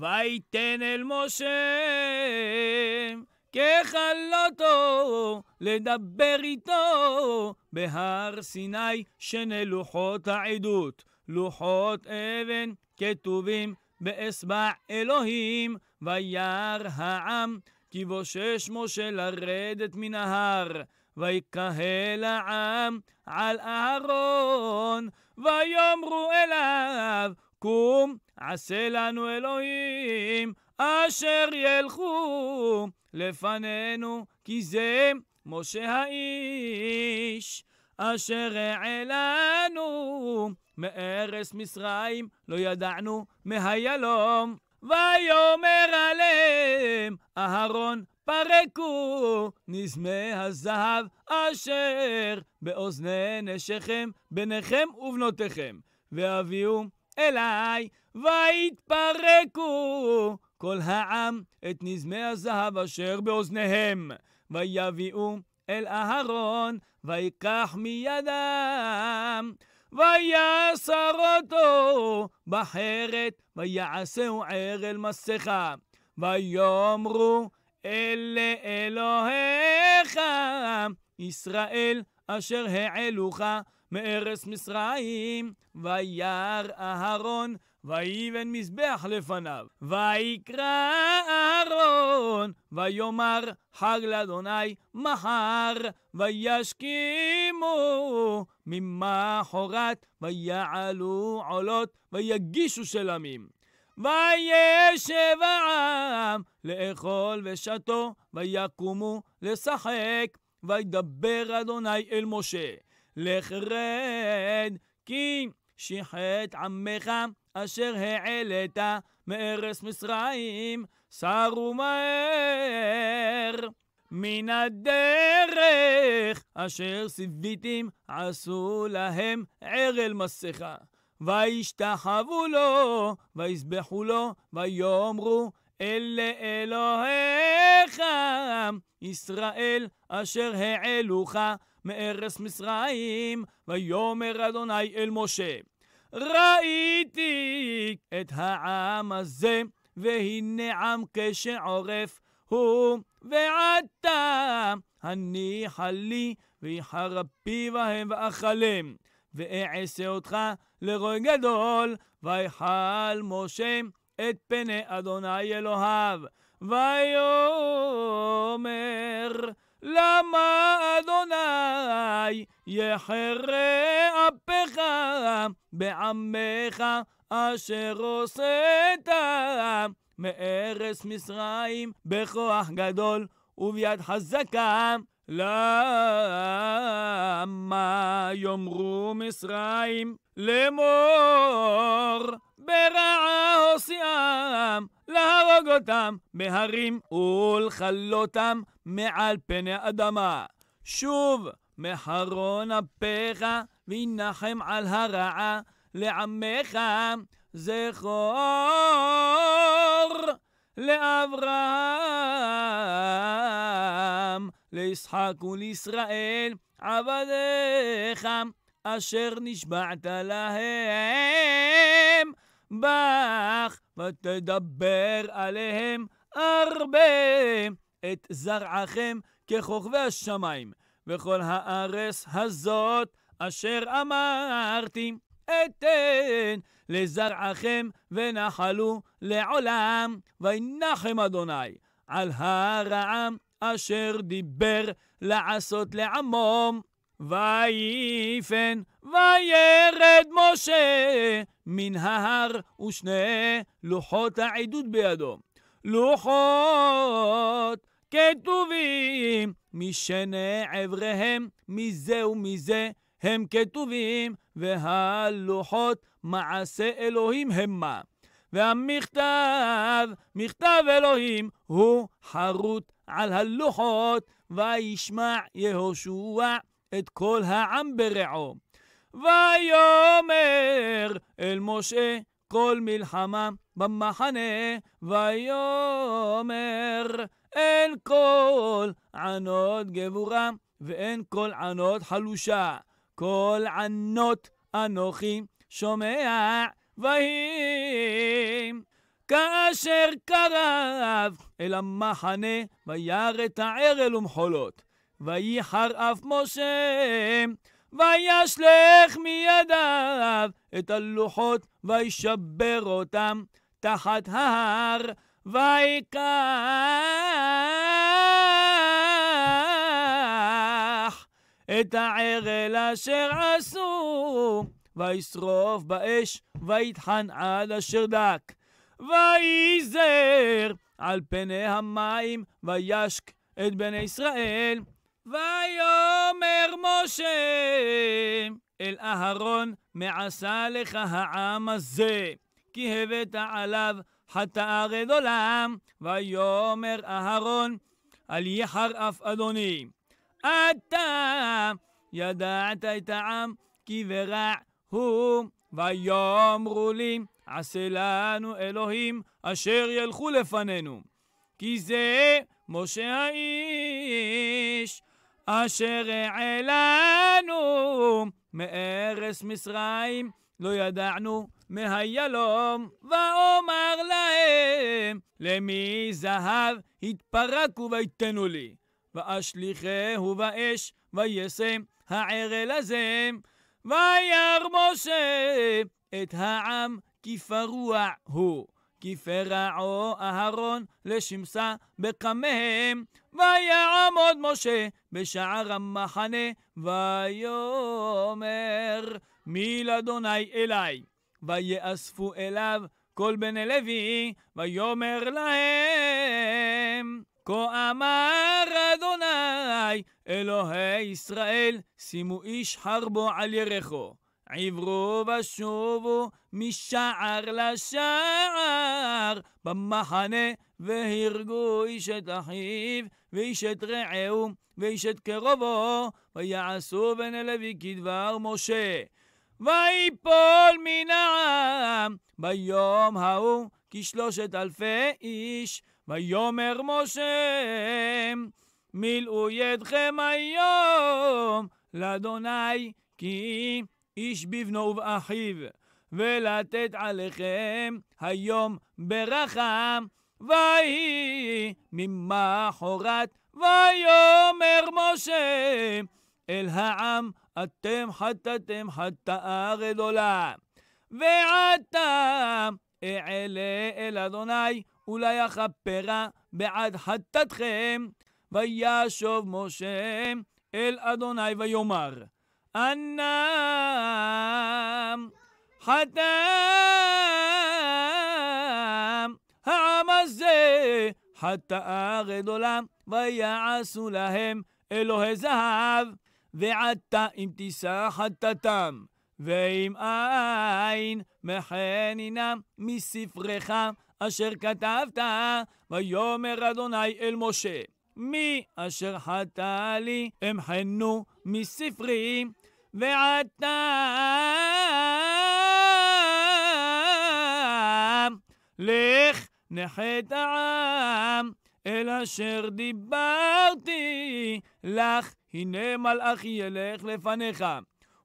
ויתן אל משה ככלותו לדבר איתו בהר סיני שני לוחות העדות, לוחות אבן כתובים באסבע אלוהים, וירא העם כי בושש משה לרדת מן ההר. ויקהל העם על אהרון, ויאמרו אליו, קום, עשה לנו אלוהים, אשר ילכו לפנינו, כי זה משה האיש, אשר העלנו מארץ מצרים, לא ידענו מהיילום. ויאמר עליהם אהרון פרקו נזמי הזהב אשר באוזני נשיכם, בניכם ובנותיכם, ואביהו אליי, ויתפרקו כל העם את נזמי הזהב אשר באוזניהם, ויביאו אל אהרון, ויקח מידם, ויסר אותו בחרת, ויעשהו ער אל מסכה, ויאמרו אלה אלוהיך, ישראל אשר העלוך מארץ מצרים, וירא אהרון, ויבן מזבח לפניו. ויקרא אהרון, ויאמר חג לאדוני מחר, וישכימו ממחרת, ויעלו עולות, ויגישו שלמים. וישב העם לאכול ושתו, ויקומו לשחק, וידבר אדוני אל משה. לך רד, כי שיחת עמך אשר העלת מארץ מצרים, סרו מהר. מן הדרך אשר סיביתים עשו להם ערל מסכה. וישתחוו לו, ויזבחו לו, ויאמרו אלה אלוהיך, ישראל אשר העלוך מארץ מצרים, ויאמר אדוני אל משה, ראיתי את העם הזה, והנה עם כשעורף הוא, ועתה הניחה לי, ויחרפי בהם ואכלם, ואעשה אותך לרוי גדול, ויחל משה את פני אדוני אלוהיו, ויאמר למה אדוני יחרה אפיך בעמך אשר הוצאת מארץ מצרים בכוח גדול וביד חזקה. למה יאמרו מצרים לאמור ברעה הוציאם להרוג אותם מהרים ולכלותם מעל פני האדמה. שוב, מחרון אפיך וינחם על הרעה לעמך, זכור לאברהם, לישחק ולישראל עבדיך, אשר נשבעת להם. בך, ותדבר עליהם הרבה את זרעכם ככוכבי השמיים, וכל הארץ הזאת אשר אמרתי, אתן לזרעכם ונחלו לעולם, וינחם אדוני על הרעם אשר דיבר לעשות לעמו ויפן וירד משה מן ההר ושני לוחות העדות בידו. לוחות כתובים משני עבריהם, מזה ומזה הם כתובים, והלוחות מעשה אלוהים המה. והמכתב, מכתב אלוהים, הוא חרוט על הלוחות, וישמע יהושע את כל העם ברעו. ויאמר אל משה כל מלחמה במחנה, ויאמר אין כל ענות גבורה ואין כל ענות חלושה. כל ענות אנוכי שומע, ויהי כאשר קרב אל המחנה, וירא את הערל ומחולות. אף משה, וישלך מידיו את הלוחות, וישבר אותם תחת ההר, ויקח את הערל אשר עשו, וישרוף באש, ויטחן עד אשר דק. וייזר על פני המים, וישק את בני ישראל, ויאמר משה אל אהרון, מעשה לך העם הזה, כי הבאת עליו חטאה גדולה, ויאמר אהרון, אל יחר אף אדוני. אתה ידעת את העם, כי ורע הוא, ויאמרו לי, עשה לנו אלוהים, אשר ילכו לפנינו. כי זה משה האיש, אשר העלנו מארץ מצרים, לא ידענו מהיילום, ואומר להם, למי זהב התפרקו ויתנו לי, ואשליכהו באש, וישם הערל הזה, וירא משה את העם כפרוע הוא. כי פרעו אהרון לשמסה בקמיהם, ויעמוד משה בשער המחנה, ויאמר מי לאדוני אלי, ויאספו אליו כל בני לוי, ויאמר להם, כה אמר אדוני אלוהי ישראל, שימו איש חרבו על ירחו. עברו ושובו משער לשער, במחנה והרגו איש את אחיו, ואיש את רעהו, ואיש את קרובו, ויעשו בן הלוי כדבר משה. ויפול מן העם ביום ההוא כשלושת אלפי איש, ויאמר משה, מילאו ידכם היום לאדוני, כי איש בבנו ובאחיו, ולתת עליכם היום ברחם, ויהי ממחרת, ויאמר משה אל העם, אתם חטאתם חטאה גדולה, ועתה אעלה אל אדוני, אולי אכפרה בעד חטאתכם. וישוב משה אל אדוני ויאמר, النام حتى המזה, חטאה גדולה, ויעשו להם אלוהי זהב, ועתה אם תישא חטאתם, ואם אין מחנינם מספרך אשר כתבת, ויאמר אדוני אל משה, מי אשר חטא לי אמחנו מספרי, ועתה לך נחת העם אל אשר דיברתי לך, הנה מלאך ילך לפניך.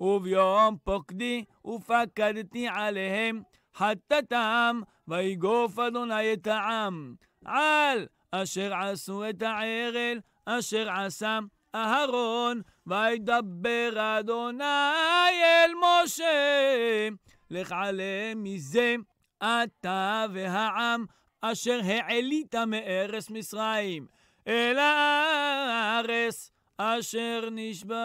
וביום פוקדי ופקדתי עליהם חטאתם, ויגוף אדוני את העם. על אשר עשו את הערל, אשר עשה אהרון, וידבר אדוני אל משה, לך עלה מזה אתה והעם אשר העלית מארץ מצרים, אל הארץ אשר נשבעתי.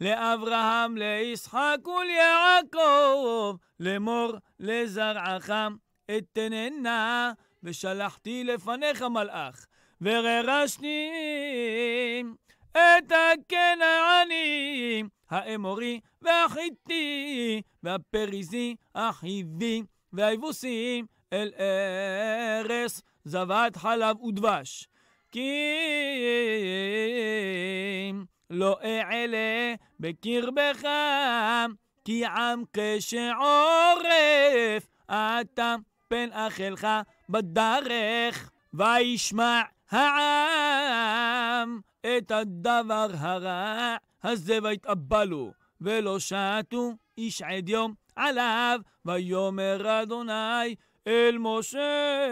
לאברהם, ליצחק וליעקב, לאמור לזרעך אתננה, ושלחתי לפניך מלאך. וררשתי את הקנעני, האמורי והחיטי, והפריזי החיבי והיבוסי אל ארס זבת חלב ודבש. כי לא אעלה בקרבך, כי עם כשעורף, אתה פן אכלך בדרך, וישמע העם את הדבר הרע הזה ויתאבלו, ולא שתו איש עד יום עליו, ויאמר אדוני אל משה,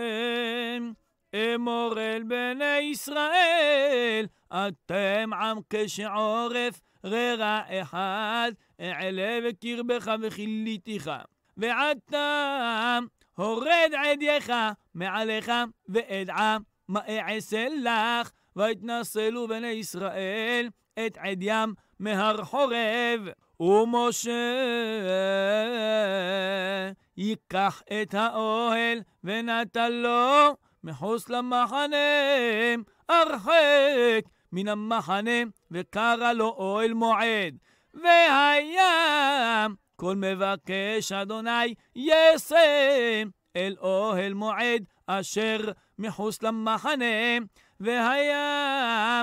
אמור אל בני ישראל, אתם עם כשעורף ררע אחד, אעלה בקרבך וכיליתיך. ועד תם הורד עדיך מעליך ועד עם מה אעשה לך? ויתנסלו בני ישראל את עד ים מהר חורב. ומשה ייקח את האוהל ונתן לו מחוץ למחנה הרחק מן המחנה וקרא לו אוהל מועד. והיה כל מבקש אדוני יסם אל אוהל מועד אשר מחוץ למחנה, והיה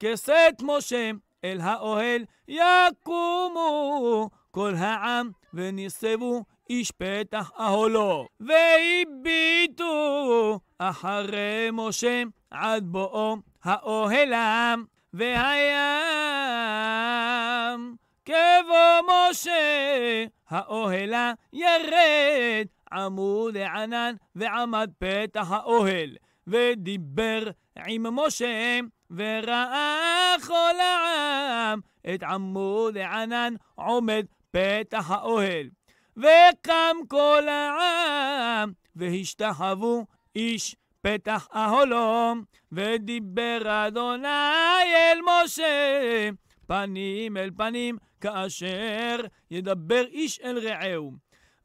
כסת משה אל האוהל יקומו כל העם ונסבו איש פתח אהלו. והביטו אחרי משה עד בואו האוהלם, והיה כבוא משה האוהלה ירד עמוד הענן ועמד פתח האוהל, ודיבר עם משה, וראה כל העם את עמוד הענן עומד פתח האוהל. וקם כל העם, והשתחוו איש פתח אהלום, ודיבר אדוני אל משה, פנים אל פנים, כאשר ידבר איש אל רעהו.